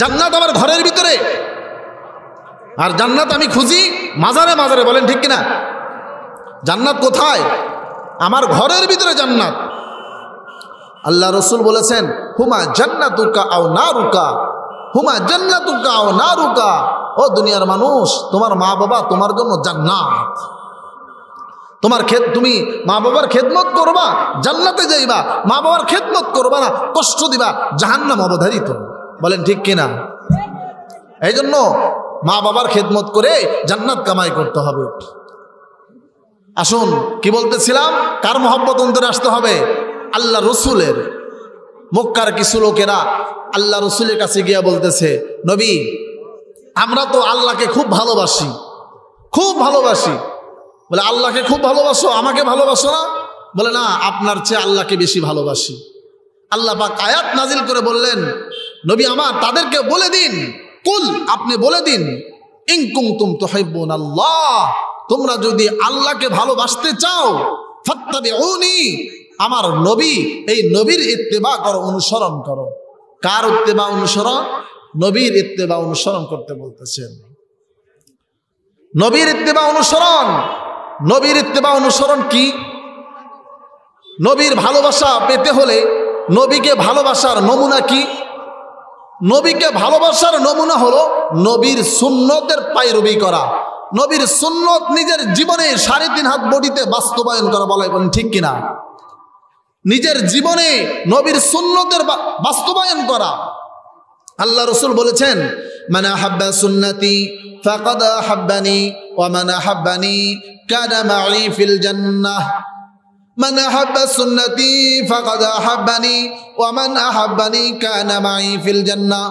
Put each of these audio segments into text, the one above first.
জান্নাত আমার ঘরের ভিতরে আর জান্নাত আমি খুঁজি মাজারে মাজারে বলেন ঠিক কিনা জান্নাত কোথায় আমার ঘরের ভিতরে জান্নাত আল্লাহ রসুল বলেছেন হুমা জান্নাত আও না রুকা হুমা জান্নাত আও না রুকা ও দুনিয়ার মানুষ তোমার মা বাবা তোমার জন্য জান্নাত তোমার খেদ তুমি মা বাবার খেদমত করবা জান্নাতে যাইবা মা বাবার খেদমত করবা না কষ্ট দিবা জাহান্নাম অবধারিত বলেন ঠিক কিনা এই জন্য মা বাবার খেদমত করে জান্নাত কামাই করতে হবে আসুন কি বলতেছিলাম কার মোহাম্মত অন্তরে আসতে হবে আল্লাহ রসুলের মক্কার কিছু লোকেরা আল্লাহ রসুলের কাছে গিয়া বলতেছে নবী আমরা তো আল্লাহকে খুব ভালোবাসি খুব ভালোবাসি বলে আল্লাহকে খুব ভালোবাসো আমাকে ভালোবাসো না বলে না আপনার চেয়ে আল্লাহকে বেশি ভালোবাসি আল্লাহ পাক আয়াত নাজিল করে বললেন নবী আমার তাদেরকে বলে দিন কুল আপনি বলে দিন ইংকুম তুম তো আল্লাহ তোমরা যদি আল্লাহকে ভালোবাসতে চাও উনি আমার নবী এই নবীর ইত্তেবা করো অনুসরণ করো কার ইত্তেবা অনুসরণ নবীর ইত্তেবা অনুসরণ করতে বলতেছেন নবীর ইত্তেবা অনুসরণ নবীর ইত্তেবা অনুসরণ কি নবীর ভালোবাসা পেতে হলে নবীকে ভালোবাসার নমুনা কি নবীকে ভালোবাসার নমুনা হলো নবীর সুন্নতের পায়রবি করা নবীর সুন্নত নিজের জীবনে সাড়ে তিন হাত বডিতে বাস্তবায়ন করা বলা বলেন ঠিক কিনা নিজের জীবনে নবীর সুন্নতের বাস্তবায়ন করা আল্লাহ রসুল বলেছেন মানে হাব্বা সুন্নতি ফাকাদা হাব্বানি মানে হাব্বানি কানা মাই ফিল জান্নাহ من أحب سنتي فقد أحبني ومن أحبني كان معي في الجنة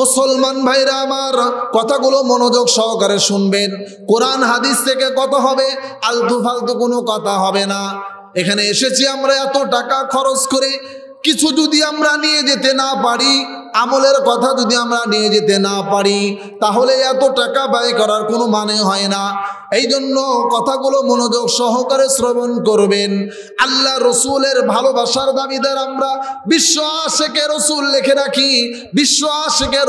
মুসলমান ভাইরা আমার কথাগুলো মনোযোগ সহকারে শুনবেন কোরআন হাদিস থেকে কত হবে আলতু ফালতু কোনো কথা হবে না এখানে এসেছি আমরা এত টাকা খরচ করে কিছু যদি আমরা নিয়ে যেতে না পারি আমলের কথা যদি আমরা নিয়ে যেতে না পারি তাহলে এত টাকা ব্যয় করার কোনো মানে হয় না এই জন্য কথাগুলো মনোযোগ সহকারে শ্রবণ করবেন আল্লাহ রসুলের ভালোবাসার দাবিদের আমরা বিশ্ব রসুল লেখে রাখি বিশ্ব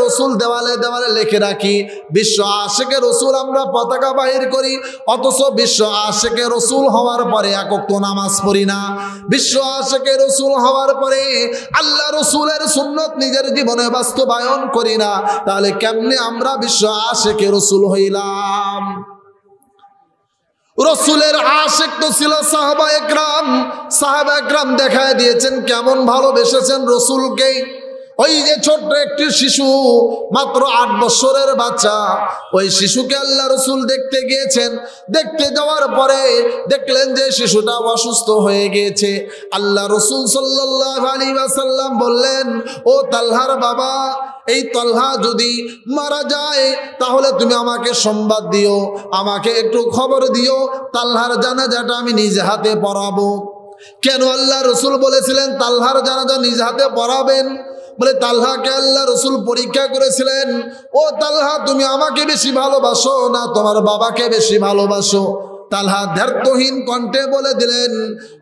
রসুল দেওয়ালে দেওয়ালে লেখে রাখি বিশ্ব রসুল আমরা পতাকা বাহির করি অথচ বিশ্ব আশেকে রসুল হওয়ার পরে একক্ত নামাজ পড়ি না বিশ্ব আশেকে রসুল হওয়ার পরে আল্লাহ রসুলের সুন্নত নিজের জীবনে বাস্তবায়ন করি না তাহলে কেমনে আমরা বিশ্ব আশেকে রসুল হইলাম রসুলের আশেক তো ছিল সাহাবা একরাম সাহাবা একরাম দেখায় দিয়েছেন কেমন ভালোবেসেছেন রসুলকেই ওই যে ছোট্ট একটি শিশু মাত্র আট বছরের বাচ্চা ওই শিশুকে আল্লাহ রসুল দেখতে গিয়েছেন দেখতে যাওয়ার পরে দেখলেন যে শিশুটা অসুস্থ হয়ে গিয়েছে আল্লাহ রসুল সাল্লাহ বললেন ও তাল্লাহার বাবা এই তল্হা যদি মারা যায় তাহলে তুমি আমাকে সংবাদ দিও আমাকে একটু খবর দিও তাল্লাহার জানাজাটা আমি নিজ হাতে পড়াবো কেন আল্লাহ রসুল বলেছিলেন তাল্হার জানাজা নিজ হাতে পড়াবেন বলে তাল্লাহাকে আল্লাহ রসুল পরীক্ষা করেছিলেন ও তাল্লাহা তুমি আমাকে বেশি ভালোবাসো না তোমার বাবাকে বেশি ভালোবাসো তালহা ধ্যার্থহীন কণ্ঠে বলে দিলেন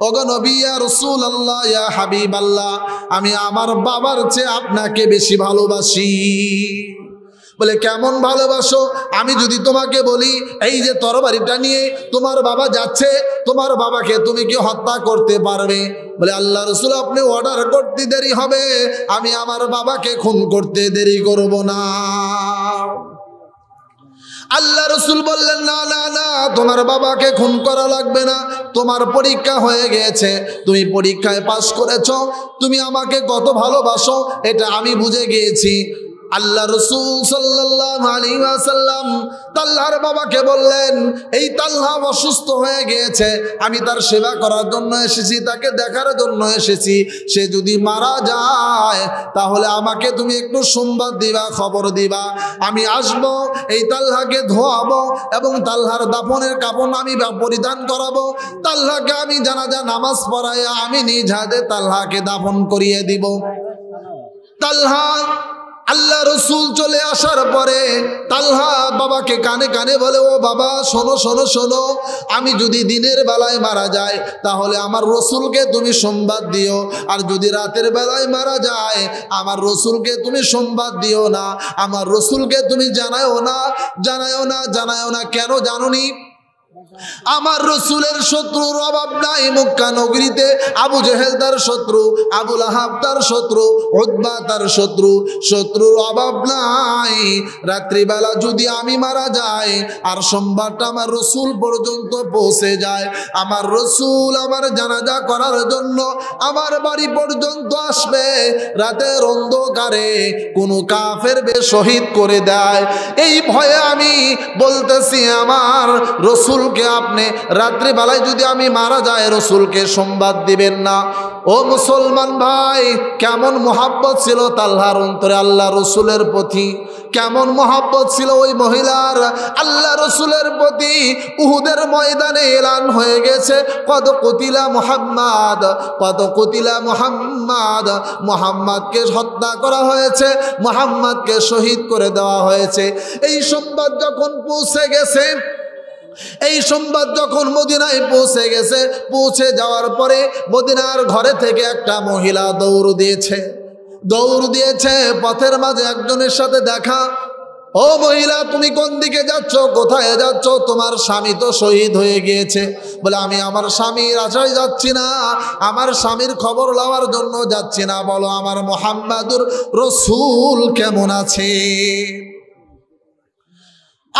অগনবিয়া রসুল আল্লাহ ইয়া হাবিব আল্লাহ আমি আমার বাবার চেয়ে আপনাকে বেশি ভালোবাসি বলে কেমন ভালোবাসো আমি যদি তোমাকে বলি এই যে তরবারিটা নিয়ে তোমার বাবা যাচ্ছে তোমার বাবাকে তুমি কি হত্যা করতে পারবে বলে আল্লাহ রসুল আপনি অর্ডার করতে দেরি হবে আমি আমার বাবাকে খুন করতে দেরি করব না আল্লাহ রসুল বললেন না না না তোমার বাবাকে খুন করা লাগবে না তোমার পরীক্ষা হয়ে গেছে তুমি পরীক্ষায় পাশ করেছ তুমি আমাকে কত ভালোবাসো এটা আমি বুঝে গিয়েছি আল্লাহ রসুল সাল্লাম তাল্লার বাবাকে বললেন এই তাল্লাহ অসুস্থ হয়ে গিয়েছে আমি তার সেবা করার জন্য এসেছি তাকে দেখার জন্য এসেছি সে যদি মারা যায় তাহলে আমাকে তুমি একটু সুন্দর দিবা খবর দিবা আমি আসব এই তাল্লাহকে ধোয়াবো এবং তাল্লাহার দাপনের কাপড় আমি পরিধান করাবো তাল্লাহকে আমি জানাজা নামাজ পড়াইয়া আমি নিজ হাতে তাল্লাকে দাপন করিয়ে দিব তাল্লা আল্লাহ রসুল চলে আসার পরে তাল্হা বাবাকে কানে কানে বলে ও বাবা শোনো শোনো শোনো আমি যদি দিনের বেলায় মারা যায় তাহলে আমার রসুলকে তুমি সংবাদ দিও আর যদি রাতের বেলায় মারা যায় আমার রসুলকে তুমি সংবাদ দিও না আমার রসুলকে তুমি জানায়ও না জানায়ও না জানায়ও না কেন জানো নি আমার রসুলের শত্রুর অভাব নাই মক্কা নগরীতে আবু জেহেল তার শত্রু আবুল আহাব তার শত্রু উদ্বা তার শত্রু শত্রুর অভাব নাই রাত্রিবেলা যদি আমি মারা যাই আর সোমবারটা আমার রসুল পর্যন্ত পৌঁছে যায় আমার রসুল আমার জানাজা করার জন্য আমার বাড়ি পর্যন্ত আসবে রাতের অন্ধকারে কোনো কাফের বে শহীদ করে দেয় এই ভয়ে আমি বলতেছি আমার রসুলকে আপনি রাত্রিবেলায় যদি আমি মারা যায় রসুলকে সংবাদ দিবেন না ও মুসলমান ভাই কেমন মোহাব্বত ছিল তাল্লাহার অন্তরে আল্লাহ রসুলের প্রতি কেমন মোহাব্বত ছিল ওই মহিলার আল্লাহ রসুলের প্রতি উহুদের ময়দানে এলান হয়ে গেছে কত কতিলা মোহাম্মদ কত কতিলা মোহাম্মদ মোহাম্মদকে হত্যা করা হয়েছে মোহাম্মদকে শহীদ করে দেওয়া হয়েছে এই সংবাদ যখন পৌঁছে গেছে এই সংবাদ যখন মদিনায় পৌঁছে গেছে পৌঁছে যাওয়ার পরে মদিনার ঘরে থেকে একটা মহিলা দৌড় দিয়েছে দৌড় দিয়েছে পথের মাঝে একজনের সাথে দেখা ও মহিলা তুমি কোন দিকে যাচ্ছ কোথায় যাচ্ছ তোমার স্বামী তো শহীদ হয়ে গিয়েছে বলে আমি আমার স্বামীর আশায় যাচ্ছি না আমার স্বামীর খবর লওয়ার জন্য যাচ্ছি না বলো আমার মোহাম্মাদুর রসুল কেমন আছে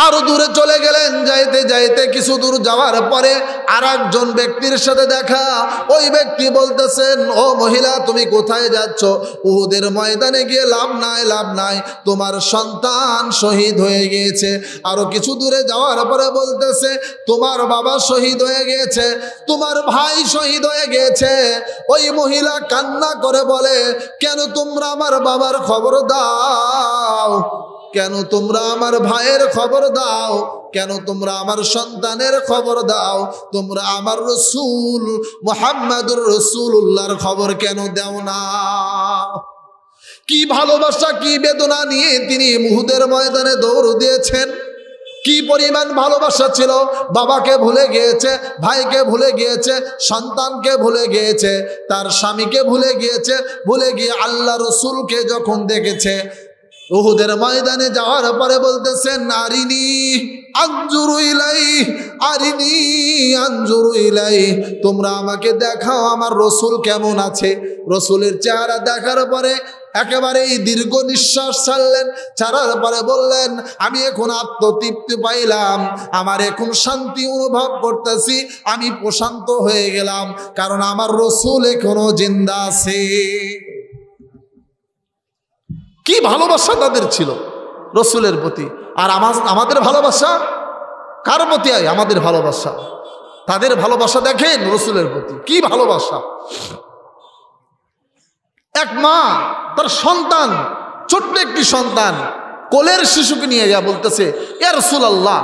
আরো দূরে চলে গেলেন যাইতে যাইতে কিছু দূর যাওয়ার পরে আর একজন ব্যক্তির সাথে দেখা ওই ব্যক্তি বলতেছেন ও মহিলা তুমি কোথায় যাচ্ছ উহুদের ময়দানে গিয়ে লাভ নাই লাভ নাই তোমার সন্তান শহীদ হয়ে গিয়েছে আরো কিছু দূরে যাওয়ার পরে বলতেছে তোমার বাবা শহীদ হয়ে গিয়েছে তোমার ভাই শহীদ হয়ে গিয়েছে ওই মহিলা কান্না করে বলে কেন তোমরা আমার বাবার খবর দাও কেন তোমরা আমার ভাইয়ের খবর দাও কেন তোমরা আমার সন্তানের খবর দাও তোমরা আমার রসুল মোহাম্মদুর রসুল্লাহর খবর কেন দেও না কি ভালোবাসা কি বেদনা নিয়ে তিনি মুহুদের ময়দানে দৌড় দিয়েছেন কি পরিমাণ ভালোবাসা ছিল বাবাকে ভুলে গিয়েছে ভাইকে ভুলে গিয়েছে সন্তানকে ভুলে গিয়েছে তার স্বামীকে ভুলে গিয়েছে ভুলে গিয়ে আল্লাহ রসুলকে যখন দেখেছে ওহুদের ময়দানে যাওয়ার পরে বলতেছেন নারিনী আঞ্জুরু ইলাই আরিনি আঞ্জুরু ইলাই তোমরা আমাকে দেখাও আমার রসুল কেমন আছে রসুলের চেহারা দেখার পরে একেবারেই দীর্ঘ নিঃশ্বাস ছাড়লেন ছাড়ার পরে বললেন আমি এখন আত্মতৃপ্তি পাইলাম আমার এখন শান্তি অনুভব করতেছি আমি প্রশান্ত হয়ে গেলাম কারণ আমার রসুল এখনো জিন্দা আছে কি ভালোবাসা তাদের ছিল রসুলের প্রতি আর আমাদের ভালোবাসা কার প্রতি আয় আমাদের ভালোবাসা তাদের ভালোবাসা দেখেন রসুলের প্রতি কি ভালোবাসা এক মা তার সন্তান ছোট্ট একটি সন্তান কোলের শিশুকে নিয়ে যা বলতেছে এ রসুল আল্লাহ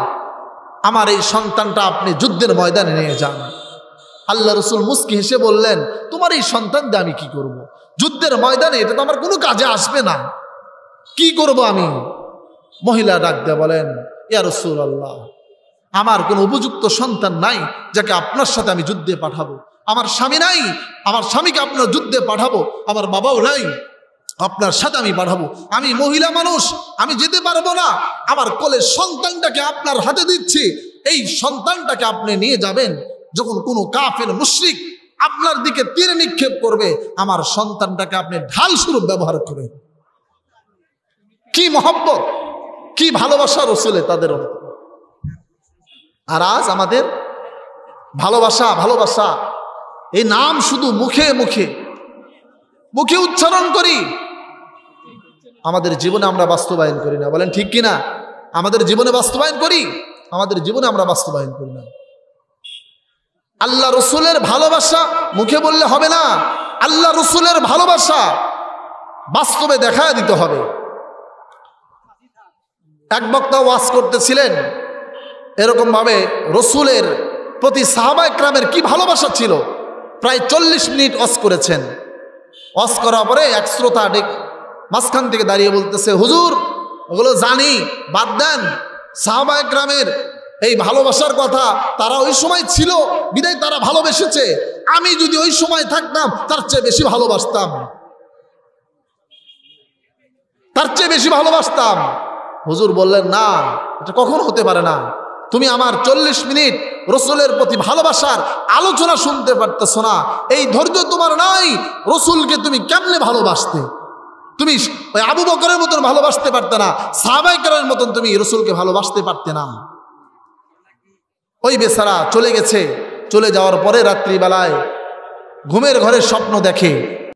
আমার এই সন্তানটা আপনি যুদ্ধের ময়দানে নিয়ে যান আল্লাহ রসুল মুস্কি হেসে বললেন তোমার এই সন্তান আমি কি করব। যুদ্ধের ময়দানে এটা তো আমার কোনো কাজে আসবে না কি করব আমি মহিলা ডাক দিয়ে বলেন ইয়া রসুল আল্লাহ আমার কোনো উপযুক্ত সন্তান নাই যাকে আপনার সাথে আমি যুদ্ধে পাঠাবো আমার স্বামী নাই আমার স্বামীকে আপনার যুদ্ধে পাঠাবো আমার বাবাও নাই আপনার সাথে আমি পাঠাবো আমি মহিলা মানুষ আমি যেতে পারবো না আমার কোলে সন্তানটাকে আপনার হাতে দিচ্ছি এই সন্তানটাকে আপনি নিয়ে যাবেন যখন কোনো কাফের মুশ্রিক আপনার দিকে তীর নিক্ষেপ করবে আমার সন্তানটাকে আপনি ঢাল স্বরূপ ব্যবহার করেন কি মহব্বত কি ভালোবাসা রসুলে তাদের আর আজ আমাদের ভালোবাসা ভালোবাসা এই নাম শুধু মুখে মুখে মুখে উচ্চারণ করি আমাদের জীবনে আমরা বাস্তবায়ন করি না বলেন ঠিক কিনা আমাদের জীবনে বাস্তবায়ন করি আমাদের জীবনে আমরা বাস্তবায়ন করি না আল্লাহ রসুলের ভালোবাসা মুখে বললে হবে না আল্লাহ রসুলের ভালোবাসা বাস্তবে দেখা দিতে হবে এক বক্তা ওয়াজ করতেছিলেন এরকমভাবে রসুলের প্রতি সাহাবা ইকরামের কি ভালোবাসা ছিল প্রায় চল্লিশ মিনিট ওয়াজ করেছেন ওয়াজ করার পরে এক শ্রোতা ডেক মাঝখান থেকে দাঁড়িয়ে বলতেছে হুজুর ওগুলো জানি বাদ দেন সাহাবা ইকরামের এই ভালোবাসার কথা তারা ওই সময় ছিল বিদায় তারা ভালোবেসেছে আমি যদি ওই সময় থাকতাম তার চেয়ে বেশি ভালোবাসতাম তার চেয়ে বেশি ভালোবাসতাম হুজুর বললেন না এটা কখন হতে পারে না তুমি আমার চল্লিশ মিনিট রসুলের প্রতি ভালোবাসার আলোচনা শুনতে পারতেছ না এই ধৈর্য তোমার নাই রসুলকে তুমি কেমনে ভালোবাসতে তুমি ওই আবু বকরের মতন ভালোবাসতে পারতে না সাহবাইকারের মতন তুমি রসুলকে ভালোবাসতে পারতে না ওই বেসারা চলে গেছে চলে যাওয়ার পরে রাত্রিবেলায় ঘুমের ঘরে স্বপ্ন দেখে